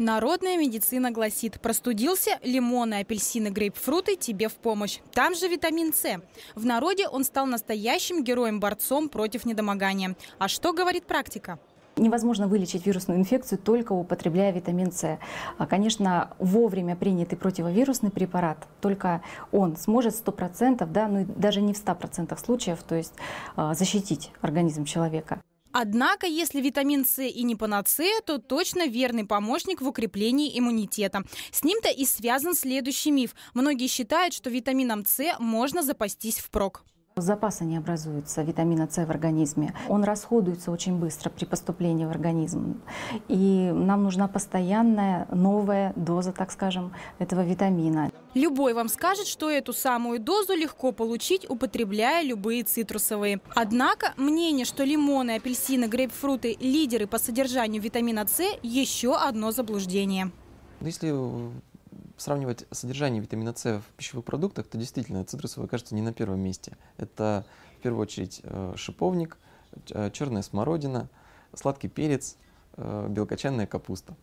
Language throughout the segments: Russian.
Народная медицина гласит, простудился лимоны, апельсины, грейпфруты тебе в помощь. Там же витамин С. В народе он стал настоящим героем-борцом против недомогания. А что говорит практика? Невозможно вылечить вирусную инфекцию только употребляя витамин С. А, конечно, вовремя принятый противовирусный препарат, только он сможет 100%, да, ну даже не в 100% случаев, то есть а, защитить организм человека. Однако, если витамин С и не панацея, то точно верный помощник в укреплении иммунитета. С ним-то и связан следующий миф. Многие считают, что витамином С можно запастись впрок запаса не образуется витамина С в организме. Он расходуется очень быстро при поступлении в организм. И нам нужна постоянная новая доза, так скажем, этого витамина. Любой вам скажет, что эту самую дозу легко получить, употребляя любые цитрусовые. Однако мнение, что лимоны, апельсины, грейпфруты – лидеры по содержанию витамина С – еще одно заблуждение. Если сравнивать содержание витамина С в пищевых продуктах, то действительно цитрусовые кажется не на первом месте. Это в первую очередь э, шиповник, черная э, смородина, сладкий перец, э, белокочанная капуста.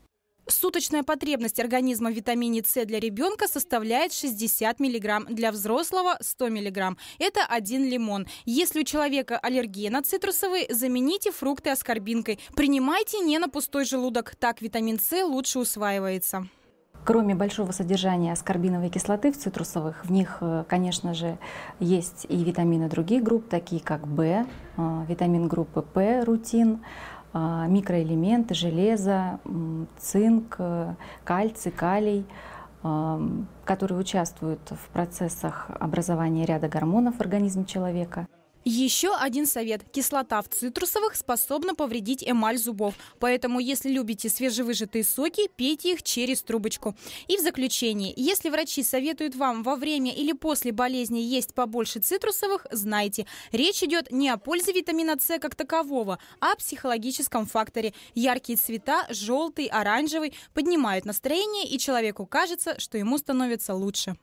Суточная потребность организма в витамине С для ребенка составляет 60 мг, для взрослого 100 мг. Это один лимон. Если у человека аллергия на цитрусовые, замените фрукты аскорбинкой. Принимайте не на пустой желудок, так витамин С лучше усваивается. Кроме большого содержания аскорбиновой кислоты в цитрусовых, в них, э, конечно же, есть и витамины других групп, такие как В, э, витамин группы П, рутин, э, микроэлементы, железо, цинк, кальций, калий, которые участвуют в процессах образования ряда гормонов в организме человека. Еще один совет. Кислота в цитрусовых способна повредить эмаль зубов. Поэтому, если любите свежевыжатые соки, пейте их через трубочку. И в заключение, если врачи советуют вам во время или после болезни есть побольше цитрусовых, знайте, речь идет не о пользе витамина С как такового, а о психологическом факторе. Яркие цвета, желтый, оранжевый, поднимают настроение, и человеку кажется, что ему становится лучше.